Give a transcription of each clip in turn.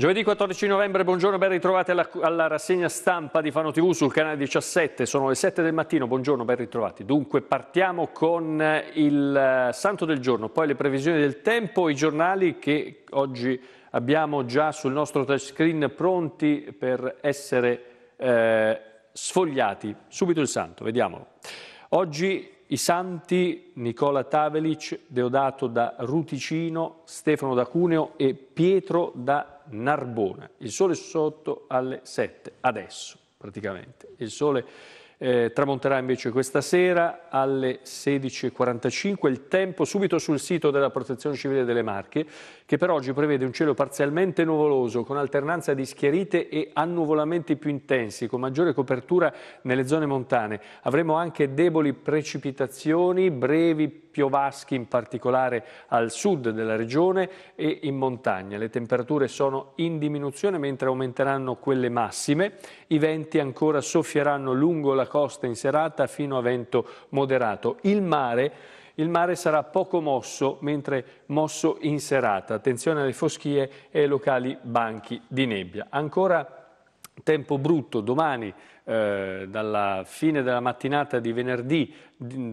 Giovedì 14 novembre, buongiorno, ben ritrovati alla, alla, rassegna stampa di Fano TV sul canale 17, sono le 7 del mattino, buongiorno, ben ritrovati. Dunque partiamo con eh, il eh, santo del giorno, poi le previsioni del tempo, i giornali che oggi abbiamo già sul nostro touchscreen pronti per essere eh, sfogliati. Subito il santo, vediamolo. Oggi i santi Nicola Tavelic, Deodato da Ruticino, Stefano da Cuneo e Pietro da Narbona, il sole sotto alle 7, adesso praticamente, il sole eh, tramonterà invece questa sera alle 16.45, il tempo subito sul sito della Protezione Civile delle Marche, che per oggi prevede un cielo parzialmente nuvoloso con alternanza di schiarite e annuvolamenti più intensi, con maggiore copertura nelle zone montane. Avremo anche deboli precipitazioni, brevi piovaschi in particolare al sud della regione e in montagna. Le temperature sono in diminuzione mentre aumenteranno quelle massime. I venti ancora soffieranno lungo la costa in serata fino a vento moderato. Il mare il mare sarà poco mosso, mentre mosso in serata. Attenzione alle foschie e ai locali banchi di nebbia. Ancora Tempo brutto domani eh, dalla fine della mattinata di venerdì,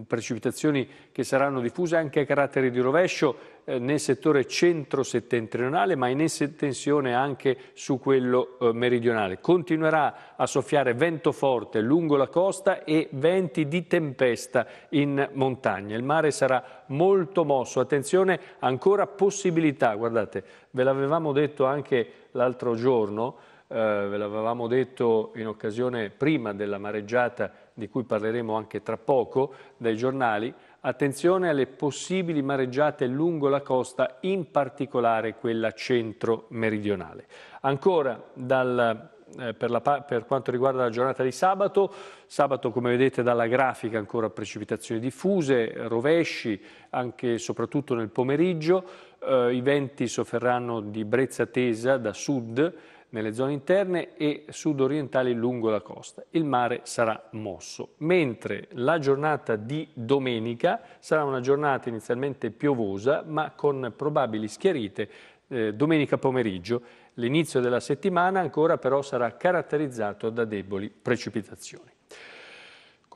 precipitazioni che saranno diffuse anche a caratteri di rovescio eh, nel settore centro-settentrionale ma in estensione anche su quello eh, meridionale. Continuerà a soffiare vento forte lungo la costa e venti di tempesta in montagna. Il mare sarà molto mosso, attenzione ancora possibilità, guardate ve l'avevamo detto anche l'altro giorno, eh, ve l'avevamo detto in occasione prima della mareggiata di cui parleremo anche tra poco dai giornali, attenzione alle possibili mareggiate lungo la costa, in particolare quella centro-meridionale. Ancora dal eh, per, la, per, quanto riguarda la giornata di sabato, sabato come vedete dalla grafica ancora precipitazioni diffuse, rovesci anche e soprattutto nel pomeriggio, eh, i venti sofferranno di brezza tesa da sud, nelle zone interne e sudorientali lungo la costa. Il mare sarà mosso, mentre la giornata di domenica sarà una giornata inizialmente piovosa ma con probabili schiarite eh, domenica pomeriggio. L'inizio della settimana ancora però sarà caratterizzato da deboli precipitazioni.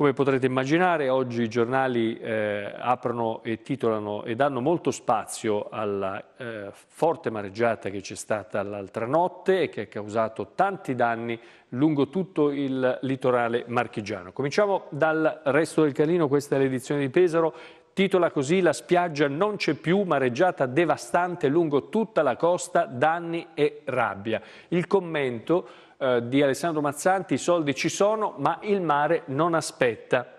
Come potrete immaginare, oggi i giornali eh, aprono e titolano e danno molto spazio alla eh, forte mareggiata che c'è stata l'altra notte e che ha causato tanti danni lungo tutto il litorale marchigiano. Cominciamo dal resto del Calino, questa è l'edizione di Pesaro Titola così La spiaggia non c'è più, mareggiata devastante lungo tutta la costa, danni e rabbia. Il commento eh, di Alessandro Mazzanti, i soldi ci sono ma il mare non aspetta.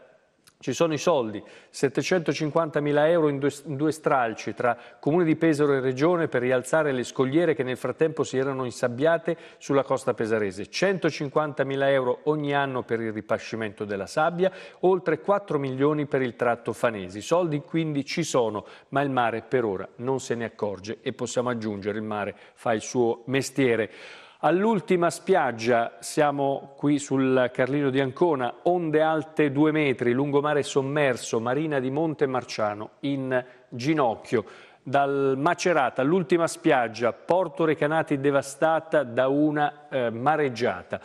Ci sono i soldi, 750 mila euro in due, in due, stralci tra Comune di Pesaro e Regione per rialzare le scogliere che nel frattempo si erano insabbiate sulla costa pesarese, 150 mila euro ogni anno per il ripascimento della sabbia, oltre 4 milioni per il tratto Fanesi. I Soldi quindi ci sono, ma il mare per ora non se ne accorge e possiamo aggiungere il mare fa il suo mestiere. All'ultima spiaggia, siamo qui sul Carlino di Ancona, onde alte due metri, lungomare sommerso, marina di Monte Marciano in ginocchio. Dal Macerata, all'ultima spiaggia, Porto Recanati devastata da una eh, mareggiata.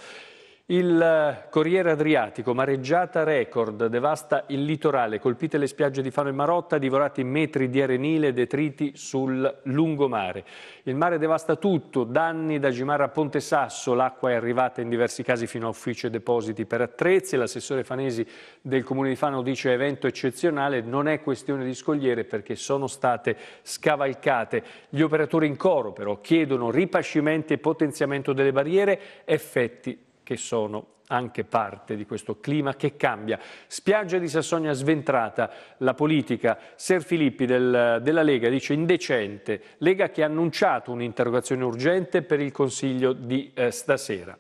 Il eh, Corriere Adriatico, mareggiata record, devasta il litorale, colpite le spiagge di Fano e Marotta, divorati metri di arenile detriti sul lungomare. Il mare devasta tutto, danni da Gimara a Ponte Sasso, l'acqua è arrivata in diversi casi fino a ufficio e depositi per attrezzi. L'assessore Fanesi del Comune di Fano dice evento eccezionale, non è questione di scogliere perché sono state scavalcate. Gli operatori in coro però chiedono ripascimenti e potenziamento delle barriere, effetti che sono anche parte di questo clima che cambia. Spiaggia di Sassonia sventrata, la politica. Ser Filippi del, della Lega dice indecente, Lega che ha annunciato un'interrogazione urgente per il Consiglio di eh, stasera.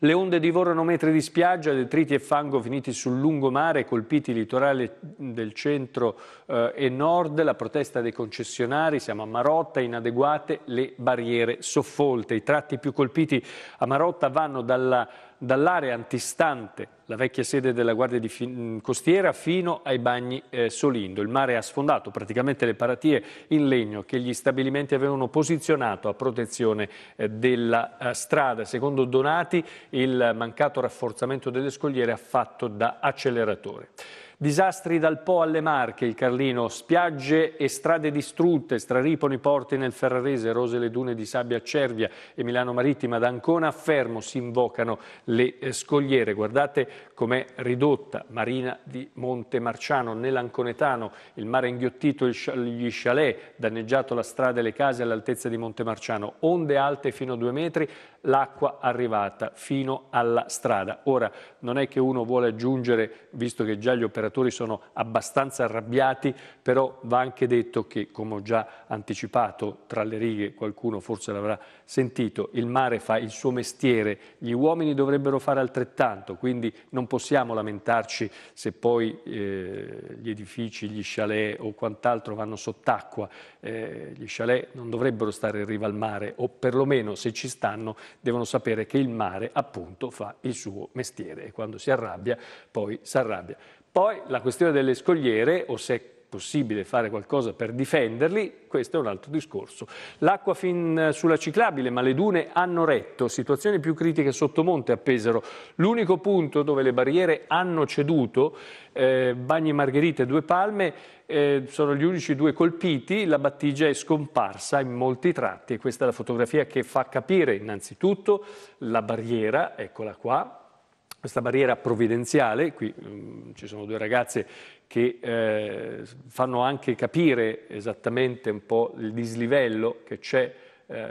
Le onde divorano metri di spiaggia, detriti e fango finiti sul lungomare, colpiti i litorali del centro eh, e nord, la protesta dei concessionari, siamo a Marotta, inadeguate le barriere soffolte. I tratti più colpiti a Marotta vanno dall'area antistante la vecchia sede della Guardia di mm, Costiera, fino ai bagni eh, Solindo. Il mare ha sfondato praticamente le paratie in legno che gli stabilimenti avevano posizionato a protezione eh, della eh, strada. Secondo Donati, il mancato rafforzamento delle scogliere ha fatto da acceleratore. Disastri dal Po alle Marche, il Carlino, spiagge e strade distrutte, i porti nel Ferrarese, rose le dune di sabbia Cervia e Milano Marittima da Ancona a Fermo si invocano le eh, scogliere. Guardate com'è ridotta Marina di Monte Marciano, nell'Anconetano, il mare ha inghiottito gli chalet, danneggiato la strada e le case all'altezza di Monte Marciano, onde alte fino a due metri, l'acqua arrivata fino alla strada. Ora non è che uno vuole aggiungere, visto che già gli operatori sono abbastanza arrabbiati, però va anche detto che, come ho già anticipato tra le righe, qualcuno forse l'avrà sentito, il mare fa il suo mestiere, gli uomini dovrebbero fare altrettanto, quindi non possiamo lamentarci se poi eh, gli edifici, gli chalet o quant'altro vanno sott'acqua, eh, gli chalet non dovrebbero stare in riva al mare o perlomeno se ci stanno devono sapere che il mare appunto fa il suo mestiere e quando si arrabbia poi si arrabbia. Poi la questione delle scogliere, o se possibile fare qualcosa per difenderli, questo è un altro discorso. L'acqua fin sulla ciclabile, ma le dune hanno retto, situazioni più critiche sotto monte a Pesaro. L'unico punto dove le barriere hanno ceduto, eh, Bagni Margherita e Due Palme, eh, sono gli unici due colpiti, la battigia è scomparsa in molti tratti e questa è la fotografia che fa capire innanzitutto la barriera, eccola qua, questa barriera provvidenziale, qui um, ci sono due ragazze che eh, fanno anche capire esattamente un po' il dislivello che c'è eh,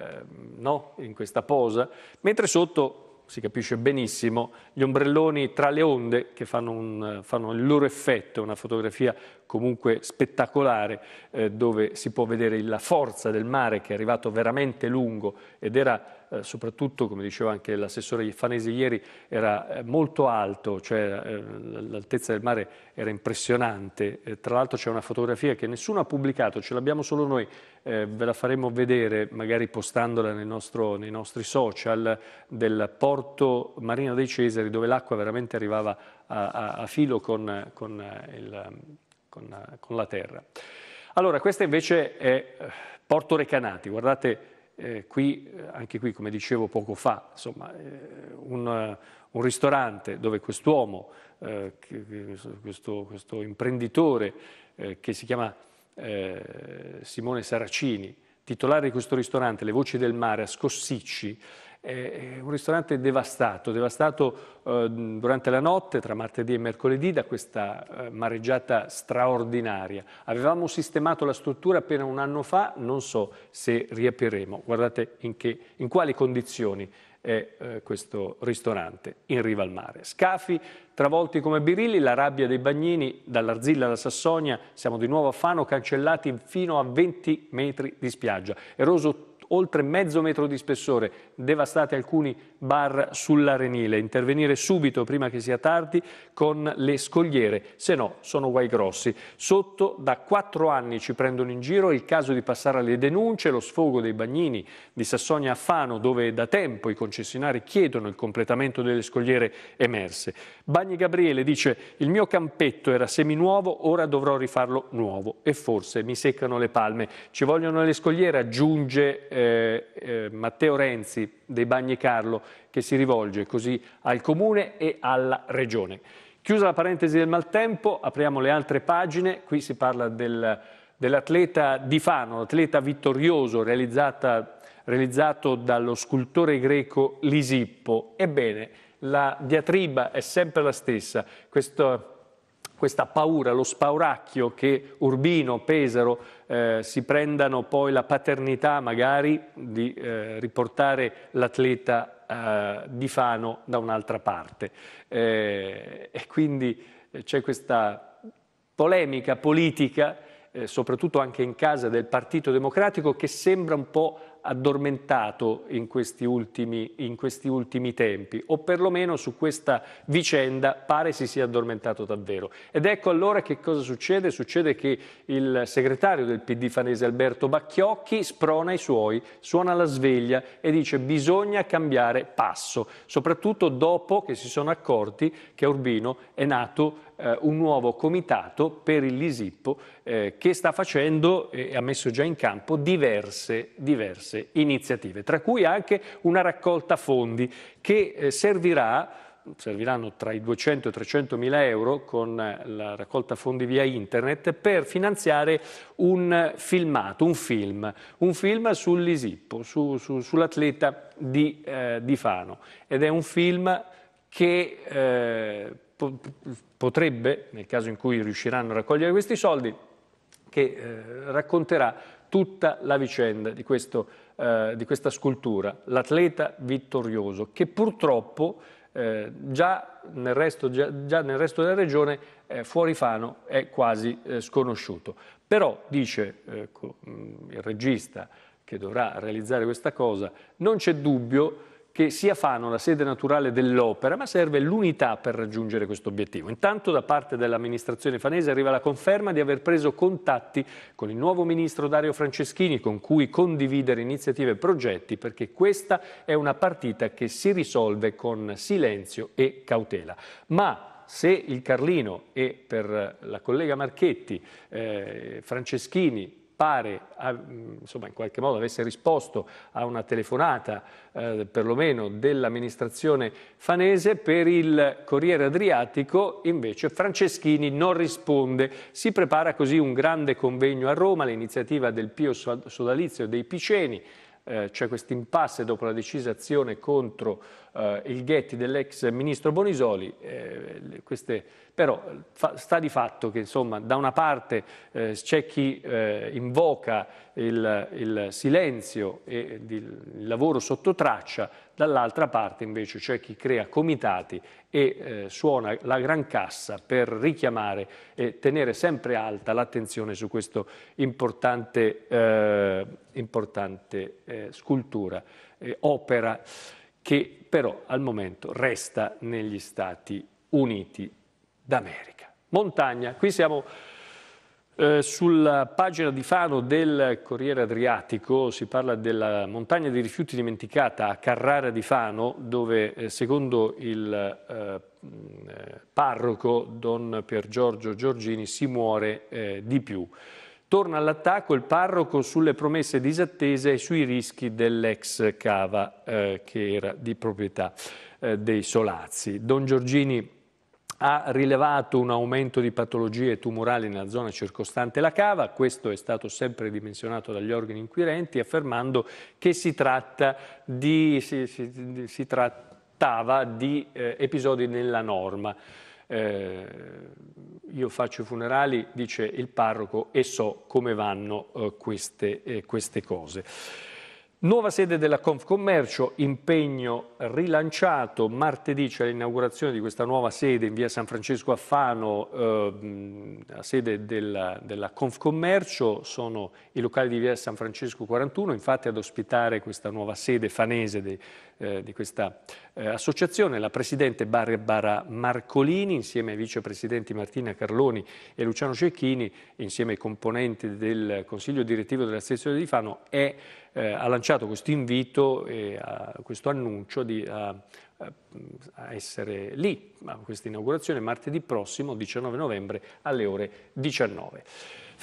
no? in questa posa, mentre sotto si capisce benissimo, gli ombrelloni tra le onde che fanno, un, fanno il loro effetto, una fotografia comunque spettacolare eh, dove si può vedere la forza del mare che è arrivato veramente lungo ed era eh, soprattutto, come diceva anche l'assessore Fanesi ieri, era eh, molto alto, cioè eh, l'altezza del mare era impressionante. Eh, tra l'altro c'è una fotografia che nessuno ha pubblicato, ce l'abbiamo solo noi, eh, ve la faremo vedere, magari postandola nostro, nei nostri social, del porto Marina dei Cesari, dove l'acqua veramente arrivava a, a, a filo con, con, eh, il, con, eh, con, la terra. Allora, questa invece è eh, Porto Recanati, guardate eh, qui, anche qui come dicevo poco fa, insomma, eh, un, un, ristorante dove quest'uomo, eh, questo, questo, imprenditore che si chiama eh, Simone Saracini, titolare di questo ristorante, Le Voci del Mare, a Scossicci, è un ristorante devastato, devastato eh, durante la notte tra martedì e mercoledì da questa eh, mareggiata straordinaria. Avevamo sistemato la struttura appena un anno fa, non so se riapriremo, guardate in, che, in quali condizioni è eh, questo ristorante in riva al mare. Scafi travolti come birilli, la rabbia dei bagnini dall'Arzilla alla Sassonia, siamo di nuovo a Fano, cancellati fino a 20 metri di spiaggia. Eroso oltre mezzo metro di spessore, devastati alcuni bar sull'Arenile, intervenire subito prima che sia tardi con le scogliere, se no sono guai grossi. Sotto da quattro anni ci prendono in giro, è il caso di passare alle denunce, lo sfogo dei bagnini di Sassonia a Fano dove da tempo i concessionari chiedono il completamento delle scogliere emerse. Bagni Gabriele dice il mio campetto era seminuovo, ora dovrò rifarlo nuovo e forse mi seccano le palme. Ci vogliono le scogliere, aggiunge eh, eh, Matteo Renzi, dei Bagni Carlo che si rivolge così al Comune e alla Regione. Chiusa la parentesi del maltempo, apriamo le altre pagine, qui si parla del, dell'atleta di Fano, l'atleta vittorioso realizzato dallo scultore greco Lisippo. Ebbene, la diatriba è sempre la stessa, questo questa paura, lo spauracchio che Urbino, Pesaro eh, si prendano poi la paternità magari di eh, riportare l'atleta eh, di Fano da un'altra parte. Eh, e quindi eh, c'è questa polemica politica, eh, soprattutto anche in casa del Partito Democratico, che sembra un po' addormentato in questi, ultimi, in questi ultimi tempi, o perlomeno su questa vicenda pare si sia addormentato davvero. Ed ecco allora che cosa succede? Succede che il segretario del PD fanese Alberto Bacchiocchi sprona i suoi, suona la sveglia e dice bisogna cambiare passo, soprattutto dopo che si sono accorti che Urbino è nato eh, un nuovo comitato per il Lisippo eh, che sta facendo e ha messo già in campo diverse, diverse iniziative, tra cui anche una raccolta fondi che eh, servirà serviranno tra i 200 e i 300 mila euro con eh, la raccolta fondi via internet per finanziare un filmato, un film, un film sull'Isippo, su, su, sull'atleta di, eh, di, Fano ed è un film che eh, potrebbe, nel caso in cui riusciranno a raccogliere questi soldi, che eh, racconterà tutta la vicenda di, questo, eh, di questa scultura, l'atleta vittorioso, che purtroppo eh, già, nel resto, già, già, nel resto, della regione eh, fuori Fano è quasi eh, sconosciuto. Però, dice ecco, mm, il regista che dovrà realizzare questa cosa, non c'è dubbio che sia Fano la sede naturale dell'opera, ma serve l'unità per raggiungere questo obiettivo. Intanto da parte dell'amministrazione fanese arriva la conferma di aver preso contatti con il nuovo ministro Dario Franceschini, con cui condividere iniziative e progetti, perché questa è una partita che si risolve con silenzio e cautela. Ma se il Carlino e per la collega Marchetti, eh, Franceschini pare insomma, in qualche modo avesse risposto a una telefonata eh, perlomeno dell'amministrazione fanese, per il Corriere Adriatico invece Franceschini non risponde. Si prepara così un grande convegno a Roma, l'iniziativa del Pio Sodalizio e dei Piceni, eh, c'è questo impasse dopo la decisa azione contro eh, il Ghetti dell'ex ministro Bonisoli, eh, queste, però fa, sta di fatto che insomma, da una parte eh, c'è chi eh, invoca il, il silenzio e il lavoro sotto traccia, dall'altra parte invece c'è chi crea comitati e eh, suona la gran cassa per richiamare e tenere sempre alta l'attenzione su questa importante, eh, importante eh, scultura, eh, opera che però al momento resta negli Stati Uniti d'America. Montagna, qui siamo eh, sulla pagina di Fano del Corriere Adriatico si parla della montagna di rifiuti dimenticata a Carrara di Fano, dove eh, secondo il eh, mm, parroco Don Piergiorgio Giorgini si muore eh, di più. Torna all'attacco il parroco sulle promesse disattese e sui rischi dell'ex cava eh, che era di proprietà dei Solazzi. Don Giorgini ha rilevato un aumento di patologie tumorali nella zona circostante la cava, questo è stato sempre dimensionato dagli organi inquirenti, affermando che si, tratta di, si, si, si trattava di eh, episodi nella norma. Eh, io faccio i funerali, dice il parroco, e so come vanno eh, queste, eh, queste, cose. Nuova sede della Confcommercio, impegno rilanciato, martedì c'è l'inaugurazione di questa nuova sede in via San Francesco a Fano, eh, la sede della, della, Confcommercio, sono i locali di via San Francesco 41, infatti ad ospitare questa nuova sede fanese de, eh, di questa eh, associazione, la Presidente Barbara Marcolini insieme ai vicepresidenti Martina Carloni e Luciano Cecchini, insieme ai componenti del Consiglio Direttivo della sezione di Fano, è eh, ha lanciato questo invito e a, questo annuncio di a, a essere lì a questa inaugurazione martedì prossimo 19 novembre alle ore 19.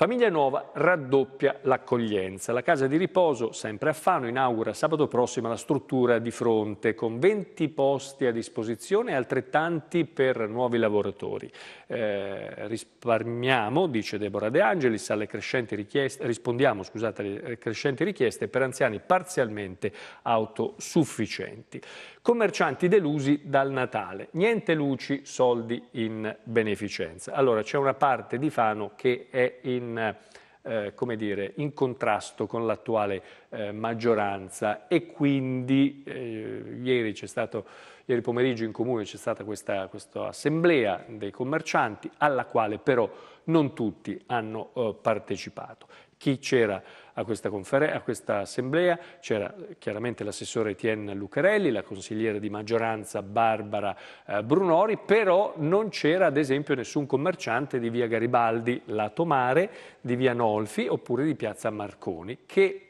Famiglia Nuova raddoppia l'accoglienza. La casa di riposo, sempre a Fano, inaugura sabato prossimo la struttura di fronte con 20 posti a disposizione e altrettanti per nuovi lavoratori. Eh, risparmiamo, dice Deborah De Angelis, alle crescenti richieste, rispondiamo scusate, alle crescenti richieste per anziani parzialmente autosufficienti commercianti delusi dal Natale, niente luci, soldi in beneficenza. Allora c'è una parte di Fano che è in, eh, come dire, in contrasto con l'attuale eh, maggioranza e quindi eh, ieri, stato, ieri, pomeriggio in comune c'è stata questa, questa, assemblea dei commercianti alla quale però non tutti hanno eh, partecipato. Chi c'era a questa, a questa assemblea? C'era chiaramente l'assessore Etienne Lucarelli, la consigliera di maggioranza Barbara eh, Brunori, però non c'era ad esempio nessun commerciante di via Garibaldi, lato mare, di via Nolfi oppure di piazza Marconi, che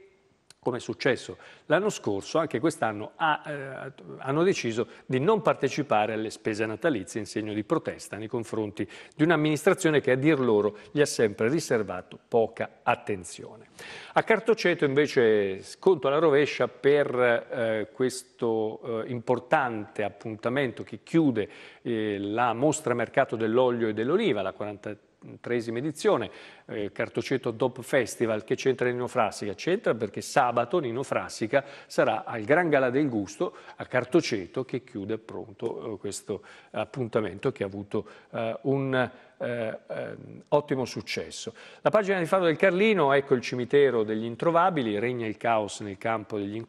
come è successo l'anno scorso, anche quest'anno ha, eh, hanno deciso di non partecipare alle spese natalizie in segno di protesta nei confronti di un'amministrazione che a dir loro gli ha sempre riservato poca attenzione. A Cartoceto invece sconto alla rovescia per eh, questo eh, importante appuntamento che chiude eh, la mostra mercato dell'olio e dell'oliva, la 43 tresima edizione, eh, Cartoceto Dop Festival, che c'entra Nino Frassica? C'entra perché sabato Nino Frassica sarà al Gran Gala del Gusto a Cartoceto che chiude pronto eh, questo appuntamento che ha avuto eh, un eh, eh, ottimo successo. La pagina di Fado del Carlino, ecco il cimitero degli introvabili, regna il caos nel campo degli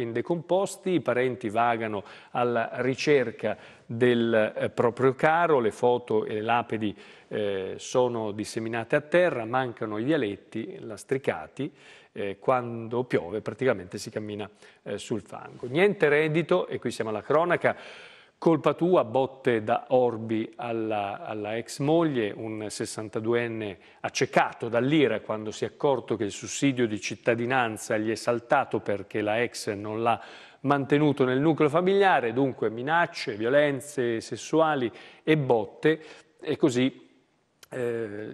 indecomposti, i parenti vagano alla ricerca del eh, proprio caro, le foto e le lapidi eh, sono disseminate a terra, mancano i vialetti lastricati, eh, quando piove praticamente si cammina eh, sul fango. Niente reddito, e qui siamo alla cronaca, Colpa tua, botte da Orbi alla, alla ex moglie, un 62enne accecato dall'ira quando si è accorto che il sussidio di cittadinanza gli è saltato perché la ex non l'ha mantenuto nel nucleo familiare, dunque minacce, violenze sessuali e botte e così eh,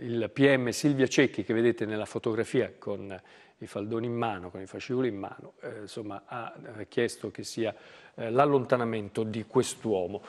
il PM Silvia Cecchi che vedete nella fotografia con i faldoni in mano, con i fascicoli in mano, eh, insomma, ha eh, chiesto che sia eh, l'allontanamento di quest'uomo.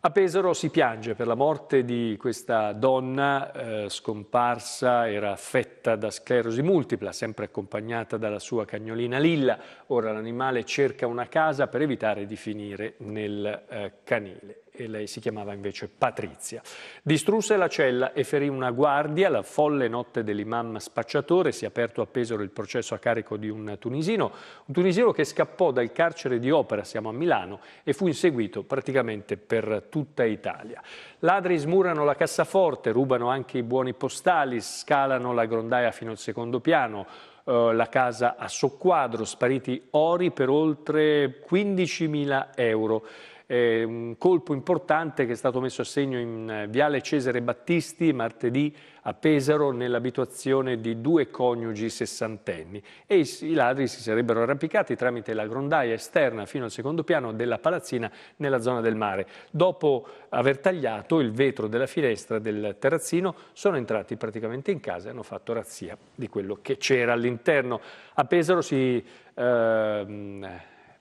A Pesaro si piange per la morte di questa donna eh, scomparsa, era affetta da sclerosi multipla, sempre accompagnata dalla sua cagnolina Lilla. Ora l'animale cerca una casa per evitare di finire nel eh, canile e lei si chiamava invece Patrizia. Distrusse la cella e ferì una guardia, la folle notte dell'imam spacciatore, si è aperto a Pesaro il processo a carico di un tunisino, un tunisino che scappò dal carcere di Opera, siamo a Milano, e fu inseguito praticamente per tutta Italia. Ladri smurano la cassaforte, rubano anche i buoni postali, scalano la grondaia fino al secondo piano, eh, la casa a soqquadro, spariti ori per oltre 15.000 euro eh, un colpo importante che è stato messo a segno in eh, Viale Cesare Battisti martedì a Pesaro nell'abituazione di due coniugi sessantenni e i, i ladri si sarebbero arrampicati tramite la grondaia esterna fino al secondo piano della palazzina nella zona del mare. Dopo aver tagliato il vetro della finestra del terrazzino sono entrati praticamente in casa e hanno fatto razzia di quello che c'era all'interno. A Pesaro si eh,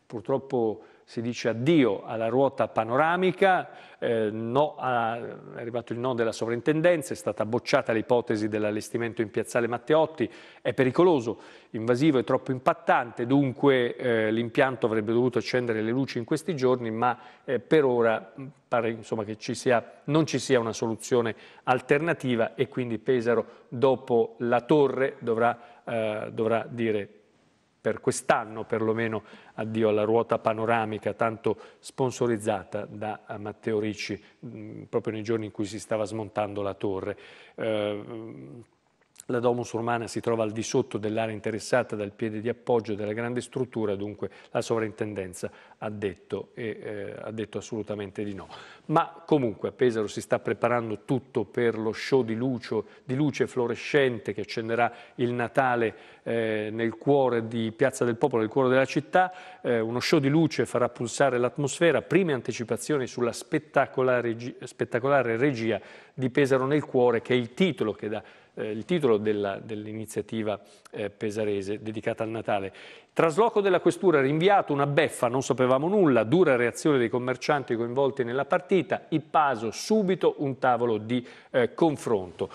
purtroppo si dice addio alla ruota panoramica, eh, no a, è arrivato il no della sovrintendenza, è stata bocciata l'ipotesi dell'allestimento in piazzale Matteotti, è pericoloso, invasivo e troppo impattante, dunque eh, l'impianto avrebbe dovuto accendere le luci in questi giorni, ma eh, per ora mm, pare insomma, che ci sia, non ci sia una soluzione alternativa e quindi Pesaro dopo la torre dovrà, eh, dovrà dire per quest'anno perlomeno addio alla ruota panoramica tanto sponsorizzata da eh, Matteo Ricci mm, proprio nei giorni in cui si stava smontando la torre. Eh, la domus romana si trova al di sotto dell'area interessata dal piede di appoggio della grande struttura, dunque la sovrintendenza ha detto, e, eh, ha detto assolutamente di no. Ma comunque a Pesaro si sta preparando tutto per lo show di, Lucio, di luce fluorescente che accenderà il Natale eh, nel cuore di Piazza del Popolo, nel cuore della città. Eh, uno show di luce farà pulsare l'atmosfera, prime anticipazioni sulla spettacolare, spettacolare regia di Pesaro nel cuore, che è il titolo che dà eh, il titolo della, dell'iniziativa eh, pesarese dedicata al Natale. Trasloco della questura rinviato, una beffa, non sapevamo nulla, dura reazione dei commercianti coinvolti nella partita, Ippaso subito un tavolo di eh, confronto.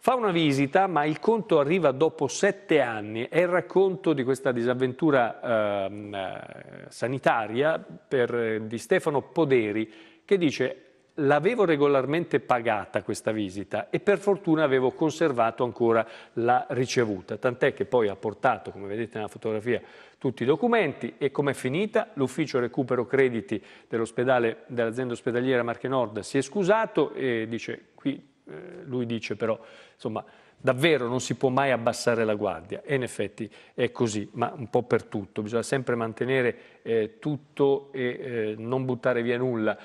Fa una visita, ma il conto arriva dopo sette anni. È il racconto di questa disavventura ehm, eh, sanitaria per, eh, di Stefano Poderi, che dice l'avevo regolarmente pagata questa visita e per fortuna avevo conservato ancora la ricevuta, tant'è che poi ha portato, come vedete nella fotografia, tutti i documenti e com'è finita? L'ufficio recupero crediti dell'ospedale dell'azienda ospedaliera Marche Nord si è scusato e dice, qui eh, lui dice però, insomma, davvero non si può mai abbassare la guardia e in effetti è così, ma un po' per tutto, bisogna sempre mantenere eh, tutto e eh, non buttare via nulla.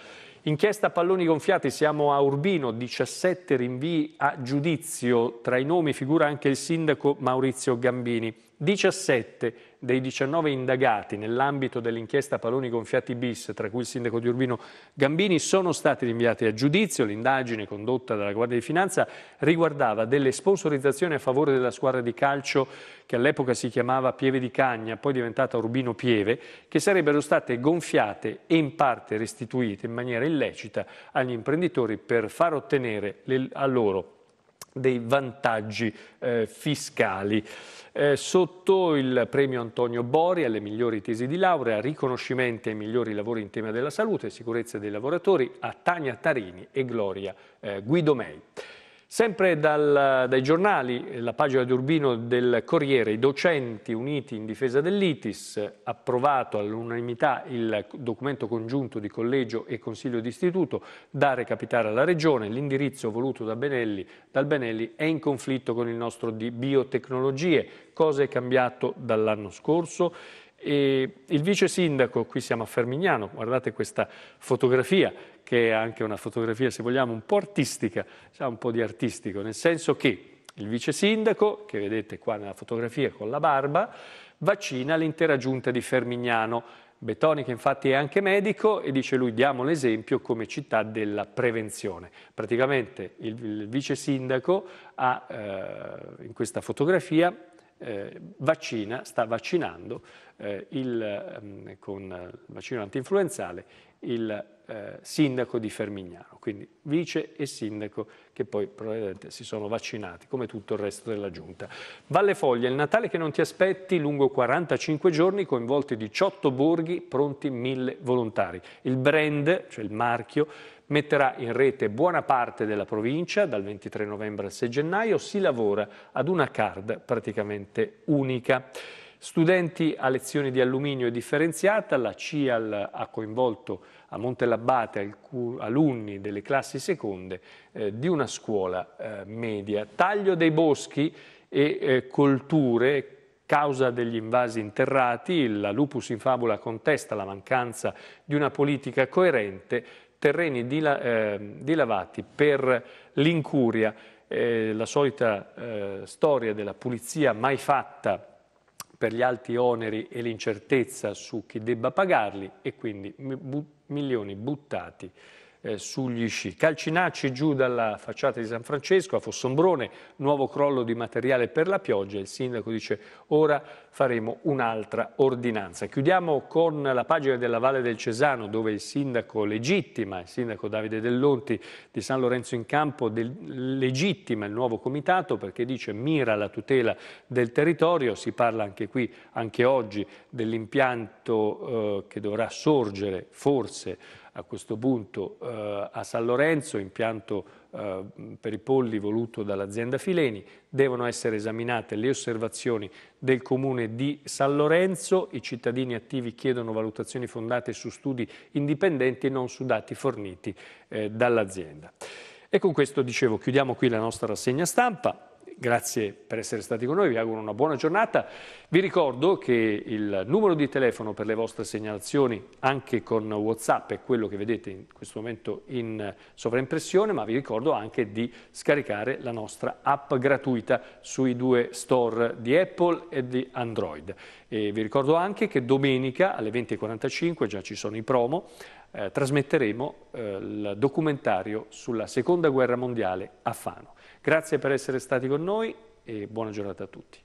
Inchiesta palloni gonfiati, siamo a Urbino, 17 rinvii a giudizio, tra i nomi figura anche il sindaco Maurizio Gambini. 17 dei 19 indagati nell'ambito dell'inchiesta Paloni Gonfiati bis, tra cui il sindaco di Urbino Gambini, sono stati rinviati a giudizio. L'indagine condotta dalla Guardia di Finanza riguardava delle sponsorizzazioni a favore della squadra di calcio che all'epoca si chiamava Pieve di Cagna, poi diventata Urbino Pieve, che sarebbero state gonfiate e in parte restituite in maniera illecita agli imprenditori per far ottenere le, a loro dei vantaggi eh, fiscali. Eh, sotto il premio Antonio Bori alle migliori tesi di laurea, riconoscimenti ai migliori lavori in tema della salute e sicurezza dei lavoratori a Tania Tarini e Gloria eh, Guidomei. Sempre dal, dai giornali, la pagina di Urbino del Corriere, i docenti uniti in difesa dell'ITIS, approvato all'unanimità il documento congiunto di collegio e consiglio d'istituto da recapitare alla Regione, l'indirizzo voluto da Benelli, dal Benelli è in conflitto con il nostro di biotecnologie, cosa è cambiato dall'anno scorso? E il vice sindaco, qui siamo a Fermignano, guardate questa fotografia, che è anche una fotografia, se vogliamo, un po' artistica, sa un po' di artistico, nel senso che il vice sindaco, che vedete qua nella fotografia con la barba, vaccina l'intera giunta di Fermignano. Betonica infatti è anche medico, e dice lui diamo l'esempio come città della prevenzione. Praticamente il, il vice sindaco ha eh, in questa fotografia eh, vaccina, sta vaccinando eh, il, mm, con il vaccino antinfluenzale il eh, sindaco di Fermignano, quindi vice e sindaco che poi probabilmente si sono vaccinati come tutto il resto della giunta. Valle Foglia, il Natale che non ti aspetti, lungo 45 giorni, coinvolti 18 borghi, pronti 1000 volontari. Il brand, cioè il marchio, metterà in rete buona parte della provincia dal 23 novembre al 6 gennaio, si lavora ad una card praticamente unica. Studenti a lezioni di alluminio e differenziata, la CIAL ha coinvolto a Montelabbate alunni delle classi seconde eh, di una scuola eh, media. Taglio dei boschi e eh, colture, causa degli invasi interrati, la Lupus in Fabula contesta la mancanza di una politica coerente terreni dila, eh, dilavati per l'incuria, eh, la solita eh, storia della pulizia mai fatta per gli alti oneri e l'incertezza su chi debba pagarli e quindi milioni buttati eh, sugli sci. Calcinacci giù dalla facciata di San Francesco a Fossombrone, nuovo crollo di materiale per la pioggia. Il sindaco dice ora faremo un'altra ordinanza. Chiudiamo con la pagina della Valle del Cesano dove il sindaco legittima, il sindaco Davide Dell'Onti di San Lorenzo in Campo, del, legittima il nuovo comitato perché dice mira la tutela del territorio. Si parla anche qui, anche oggi, dell'impianto eh, che dovrà sorgere forse a questo punto eh, a San Lorenzo, impianto eh, per i polli voluto dall'azienda Fileni, devono essere esaminate le osservazioni del comune di San Lorenzo, i cittadini attivi chiedono valutazioni fondate su studi indipendenti e non su dati forniti eh, dall'azienda. E con questo dicevo chiudiamo qui la nostra rassegna stampa. Grazie per essere stati con noi, vi auguro una buona giornata. Vi ricordo che il numero di telefono per le vostre segnalazioni anche con Whatsapp è quello che vedete in questo momento in sovraimpressione, ma vi ricordo anche di scaricare la nostra app gratuita sui due store di Apple e di Android. E vi ricordo anche che domenica alle 20.45, già ci sono i promo, eh, trasmetteremo eh, il documentario sulla Seconda Guerra Mondiale a Fano. Grazie per essere stati con noi e buona giornata a tutti.